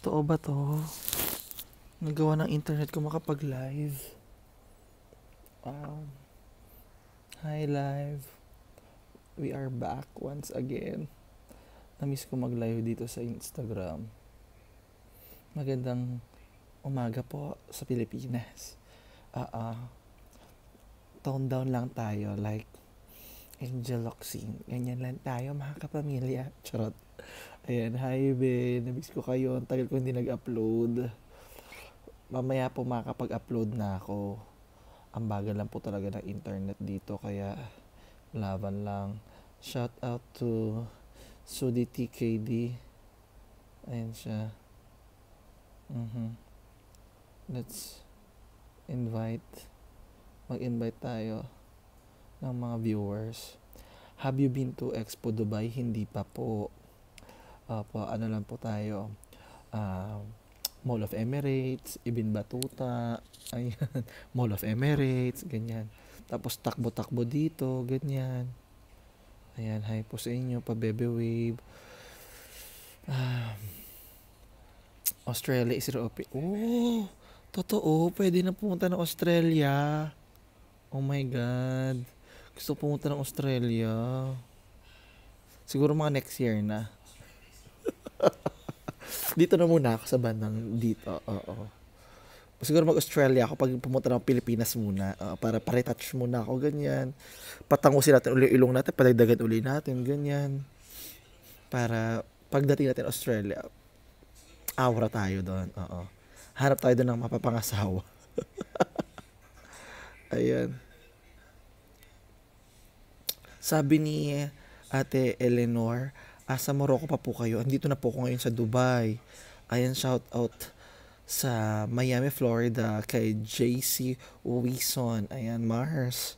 Totoo ba to? Nagawa ng internet ko makapag-live. Wow. Hi, live. We are back once again. Namiss ko mag-live dito sa Instagram. Magandang umaga po sa Pilipinas. Ah, uh-uh. Tone down lang tayo. Like, Angeloxing. Ganyan lang tayo mga kapamilya. Charot. Ayan, hi Ben. Nabis ko kayo. Ang tagal ko hindi nag-upload. Mamaya po makakapag-upload na ako. Ang bagal lang po talaga ng internet dito. Kaya laban lang. Shout out to Sudi TKD. Ayan siya. Mm-hmm. Let's invite. Mag-invite tayo ng mga viewers. Have you been to Expo Dubai? Hindi pa po. Uh, po ano lang po tayo. Uh, Mall of Emirates, Ibn Batuta, ayan, Mall of Emirates, ganyan. Tapos takbo-takbo dito, ganyan. Ayan, hi po sa inyo, pabebe Wave. Uh, Australia is your open. Oh, totoo, pwede na pumunta ng Australia. Oh my God. Gusto pumunta ng Australia. Siguro mga next year na. dito na muna ako sa bandang dito. Oo. Siguro mag-Australia ako pag pumunta ng Pilipinas muna. Uh, para paretouch muna ako, ganyan. Patangusin natin uli ilong natin, palagdagan uli natin, ganyan. Para pagdating natin Australia, awra tayo doon. Oo. Hanap tayo doon ng mapapangasawa. Ayan. Sabi ni Ate Eleanor, asa ah, sa Morocco pa po kayo. Andito na po ako ngayon sa Dubai. Ayan, shout out sa Miami, Florida kay JC Wison. Ayan, Mars.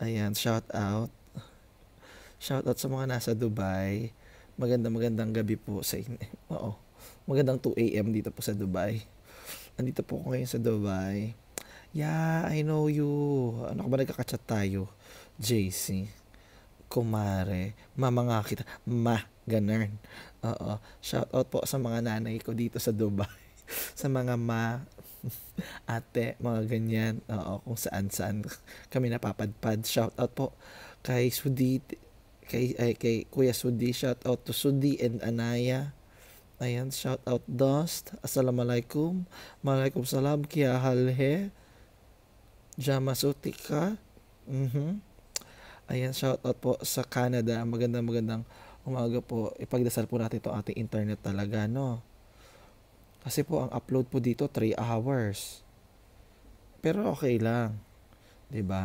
Ayan, shout out. Shout out sa mga nasa Dubai. Maganda magandang gabi po sa inyo. Oo. Magandang 2 AM dito po sa Dubai. Andito po ako ngayon sa Dubai. Yeah, I know you. Ano ka ba nagkakachat tayo? JC kumare, mamanga kita, ma, ganern. Oo, shout out po sa mga nanay ko dito sa Dubai. sa mga ma, ate, mga ganyan. Oo, kung saan-saan kami napapadpad. Shout out po kay Sudi, kay, ay, kay Kuya Sudi. Shout out to Sudi and Anaya. Ayan, shout out Dust. Assalamualaikum. Malaikum salam. Kia halhe. Jamasutika. Mm-hmm. Ayan, shout out po sa Canada. Magandang magandang umaga po. Ipagdasal po natin itong ating internet talaga, no? Kasi po, ang upload po dito, 3 hours. Pero okay lang. ba diba?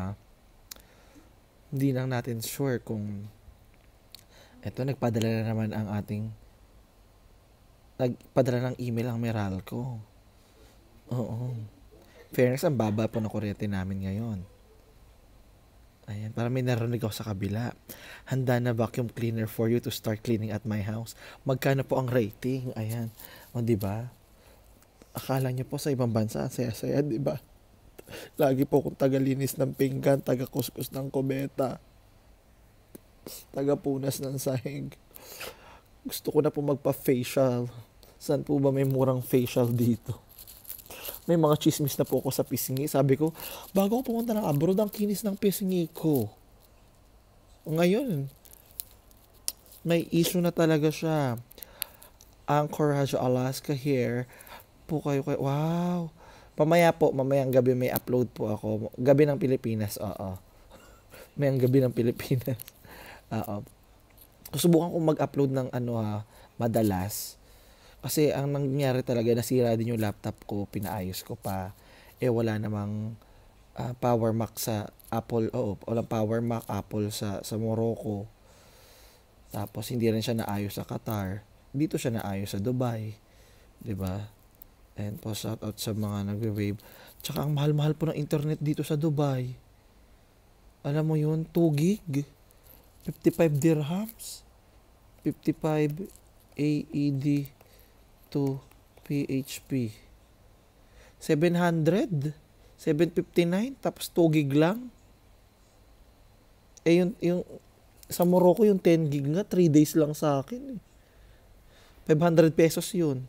Hindi lang natin sure kung eto nagpadala na naman ang ating nagpadala ng email ang Meralco. Oo. Fairness, ang baba po ng kuryente namin ngayon. Ayan, parang may narinig ako sa kabila. Handa na vacuum cleaner for you to start cleaning at my house. Magkano po ang rating? Ayan. O, di ba? Akala niyo po sa ibang bansa, saya-saya, di ba? Lagi po akong tagalinis ng pinggan, taga-kuskus ng kubeta, taga-punas ng sahig. Gusto ko na po magpa-facial. Saan po ba may murang facial dito? may mga chismis na po ako sa pisingi. Sabi ko, bago ako pumunta ng abroad, ang kinis ng pisingi ko. Ngayon, may issue na talaga siya. Anchorage, Alaska here. Po kayo kayo. Wow. Mamaya po, mamayang gabi may upload po ako. Gabi ng Pilipinas, oo. Mayang gabi ng Pilipinas. Oo. Susubukan kong mag-upload ng ano ha, ah, madalas kasi ang nangyari talaga, nasira din yung laptop ko, pinaayos ko pa. Eh wala namang uh, power Mac sa Apple. Oo, wala power Mac Apple sa, sa Morocco. Tapos hindi rin siya naayos sa Qatar. Dito siya naayos sa Dubai. 'Di ba? And po shout out sa mga nagwe-wave. Tsaka ang mahal-mahal po ng internet dito sa Dubai. Alam mo 'yun, 2 gig. 55 dirhams. 55 AED to PHP. 700? 759? Tapos 2 gig lang? Eh, yung, yung, sa Morocco, yung 10 gig nga, 3 days lang sa akin. 500 eh. pesos yun.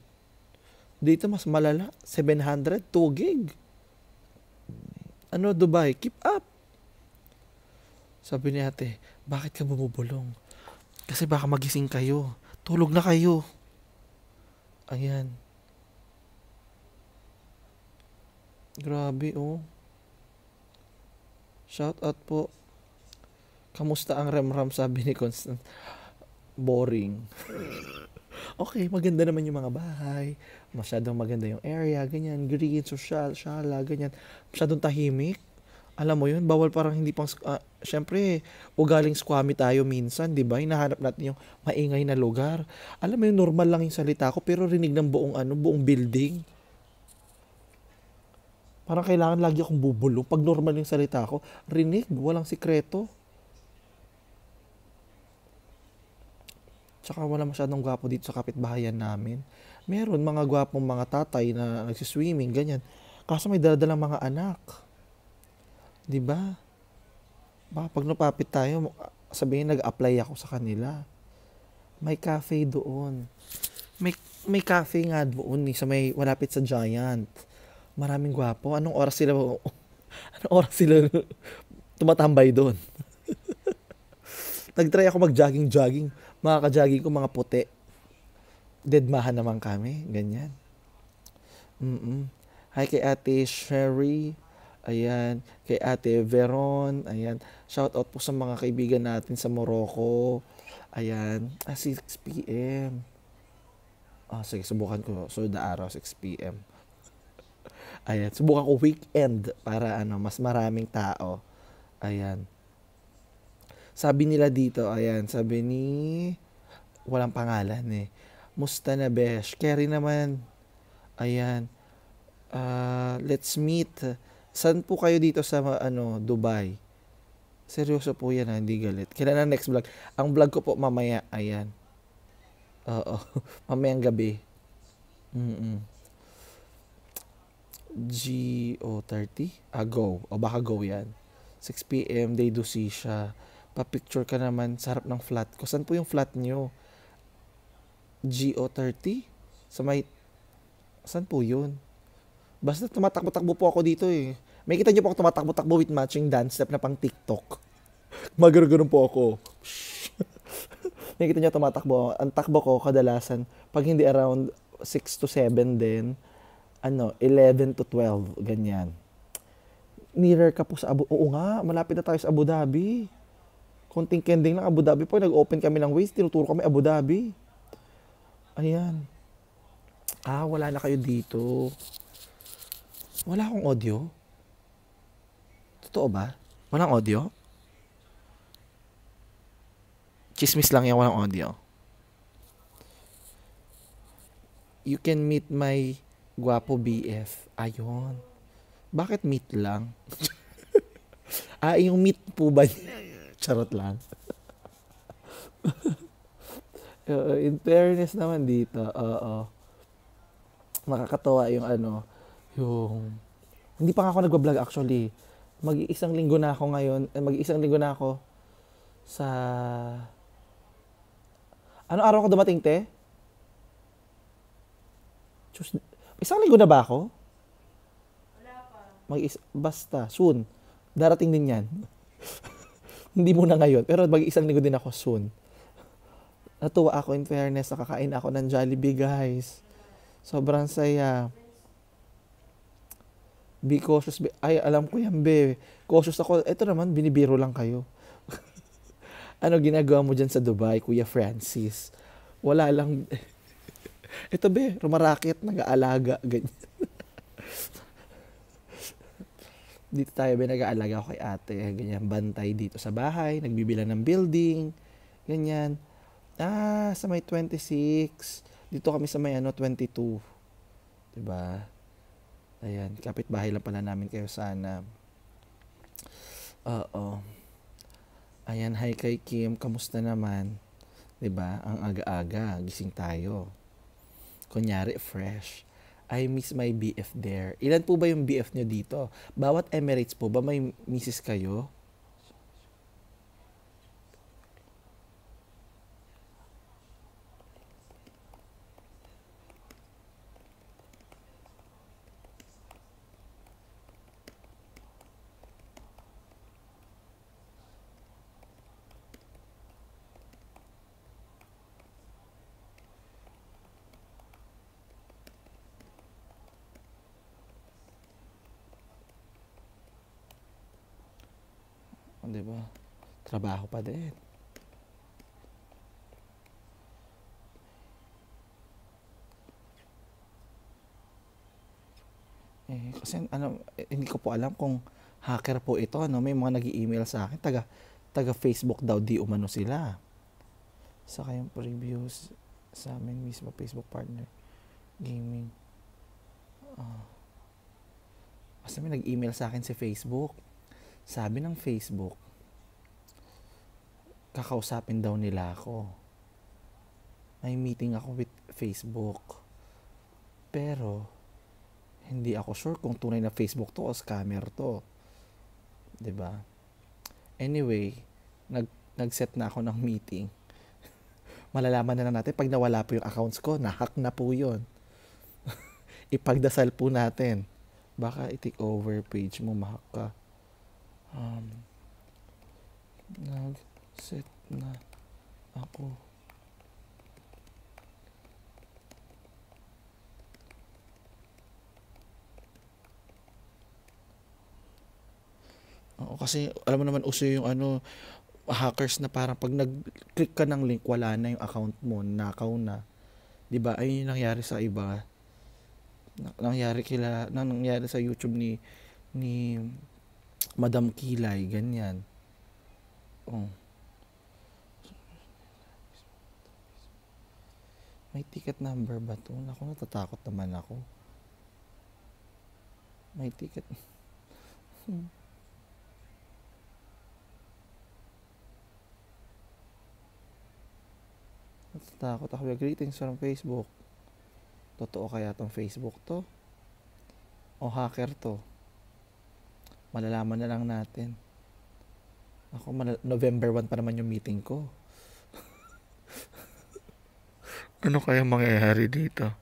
Dito, mas malala. 700, 2 gig. Ano, Dubai? Keep up. Sabi ni ate, bakit ka bumubulong? Kasi baka magising kayo. Tulog na kayo. Ayan. Grabe oh. Shout out po. Kamusta ang ramram sabi ni Constant? Boring. okay, maganda naman yung mga bahay. Masyadong maganda yung area, ganyan. Green, social, shala, ganyan. Masyadong tahimik. Alam mo yun, bawal parang hindi pang, uh, syempre, ugaling squammy tayo minsan, di ba? Hinahanap natin yung maingay na lugar. Alam mo yun, normal lang yung salita ko, pero rinig ng buong ano, buong building. Parang kailangan lagi akong bubulong. Pag normal yung salita ko, rinig, walang sikreto. Tsaka wala masyadong gwapo dito sa kapitbahayan namin. Meron mga gwapong mga tatay na nagsiswimming, ganyan. Kaso may daladalang mga anak. 'Di ba? Baka pag napapit tayo, sabihin nag-apply ako sa kanila. May cafe doon. May may cafe nga doon eh, sa may malapit sa Giant. Maraming gwapo. Anong oras sila anong oras sila tumatambay doon? Nagtry ako mag-jogging-jogging. Mga ka-jogging ko, mga puti. Deadmahan naman kami. Ganyan. Mm-mm. Hi kay Ate Sherry. Ayan, kay Ate Veron. Ayan, shout out po sa mga kaibigan natin sa Morocco. Ayan, ah, 6 p.m. Ah, sige, subukan ko. So, the araw, 6 p.m. Ayan, subukan ko weekend para ano, mas maraming tao. Ayan. Sabi nila dito, ayan, sabi ni... Walang pangalan eh. Musta na, besh? Kerry naman. Ayan. Uh, let's meet Saan po kayo dito sa ano, Dubai? Seryoso po yan, ha? hindi galit. Kailan na next vlog? Ang vlog ko po mamaya, ayan. Oo, mamayang gabi. Mm-mm. GO30? Ah, go. O baka go yan. 6pm, day do see siya. Pa-picture ka naman, sa harap ng flat ko. Saan po yung flat nyo? GO30? Sa may... Saan po yun? Basta tumatakbo-takbo po ako dito eh. May kita niyo po ako tumatakbo-takbo with matching dance step na pang TikTok. Magagano'n po ako. May kita niyo tumatakbo. Ang takbo ko kadalasan, pag hindi around 6 to 7 din, ano, 11 to 12, ganyan. Nearer ka po sa Abu... Oo nga, malapit na tayo sa Abu Dhabi. Konting kending lang Abu Dhabi po. Nag-open kami ng ways, tinuturo kami Abu Dhabi. Ayan. Ah, wala na kayo dito. Wala akong audio. Totoo ba? Walang audio? Chismis lang yan, walang audio. You can meet my guwapo BF. Ayon. Bakit meet lang? ah, yung meet po ba niya? Charot lang. in fairness naman dito, oo. Nakakatawa yung ano, yung... Hindi pa nga ako nagwa-vlog actually mag-iisang linggo na ako ngayon, eh, mag-iisang linggo na ako sa... Ano araw ko dumating, te? Tuesday. Isang linggo na ba ako? Wala pa. mag Basta, soon. Darating din yan. Hindi muna ngayon, pero mag-iisang linggo din ako soon. Natuwa ako in fairness, nakakain ako ng Jollibee, guys. Sobrang saya. Be cautious. Be. Ay, alam ko yan, be. Cautious ako. Ito naman, binibiro lang kayo. ano ginagawa mo dyan sa Dubai, Kuya Francis? Wala lang. Ito, be. Rumaraket, nag-aalaga, ganyan. dito tayo, be, nag-aalaga ako kay ate. Ganyan, bantay dito sa bahay. Nagbibila ng building. Ganyan. Ah, sa may 26. Dito kami sa may ano, 22. Diba? Ayan, kapitbahay lang pala namin kayo sana. Oo. Ayan, hi kay Kim, kamusta naman? 'Di ba? Ang aga-aga, gising tayo. Kunyari fresh. I miss my BF there. Ilan po ba yung BF nyo dito? Bawat Emirates po ba may misis kayo? 'Di ba? Trabaho pa din. Eh, kasi ano, eh, hindi ko po alam kung hacker po ito. Ano, may mga nag-email sa akin. Taga, taga Facebook daw, di umano sila. Saka yung previews sa amin mismo, Facebook partner, gaming. Uh, basta may nag-email sa akin si Facebook. Sabi ng Facebook, kakausapin daw nila ako. May meeting ako with Facebook. Pero, hindi ako sure kung tunay na Facebook to o scammer to. ba? Diba? Anyway, nag, nag-set na ako ng meeting. Malalaman na, na natin pag nawala po yung accounts ko, nahack na po yon. Ipagdasal po natin. Baka i-take over page mo, mahak ka um, nag-set na ako Oo, kasi alam mo naman uso yung ano hackers na parang pag nag-click ka ng link wala na yung account mo, nakaw na. 'Di ba? Ayun yung nangyari sa iba. Nangyari kila, nangyari sa YouTube ni ni Madam Kilay, ganyan. Oh. May ticket number ba to? Naku, natatakot naman ako. May ticket. Hmm. Natatakot ako. Greetings from Facebook. Totoo kaya tong Facebook to? O hacker to? malalaman na lang natin. Ako, November 1 pa naman yung meeting ko. ano kaya mangyayari dito?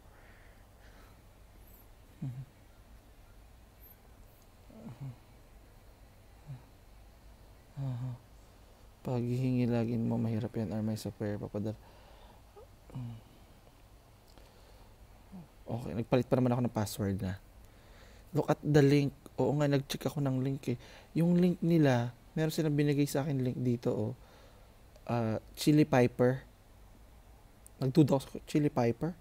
Pag hihingilagin mo, mahirap yan Armay sa supplier papadala. Okay, nagpalit pa naman ako ng password na. Look at the link Oo nga, nag-check ako ng link eh. Yung link nila, meron silang binigay sa akin link dito oh. Uh, Chili Piper. Nagduda ako Chili Piper.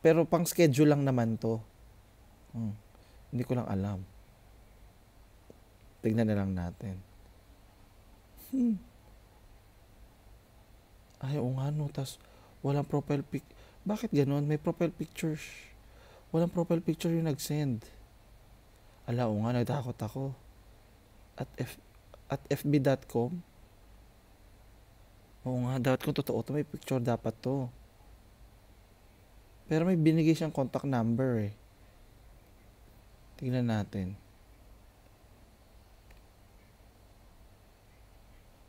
Pero pang schedule lang naman to. Hmm. Hindi ko lang alam. Tignan na lang natin. Hmm. Ay, oo nga no. Tas, walang profile pic. Bakit ganon? May profile pictures. Walang profile picture yung nag-send. Ala o nga, nagtakot ako. At, F, at fb.com? Oo nga, dapat kung totoo to, may picture dapat to. Pero may binigay siyang contact number eh. Tingnan natin.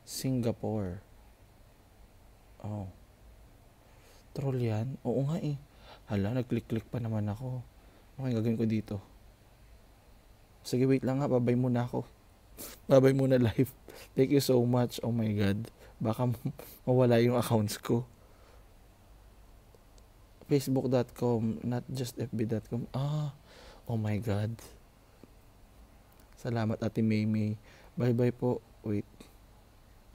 Singapore. Oh. Troll yan? Oo nga eh. Hala, nag-click-click pa naman ako. Ano kaya gagawin ko dito? Sige, wait lang ha. Babay muna ako. Babay muna live. Thank you so much. Oh my God. Baka mawala yung accounts ko. Facebook.com, not just FB.com. Ah, oh my God. Salamat, Ate Maymay. Bye-bye po. Wait.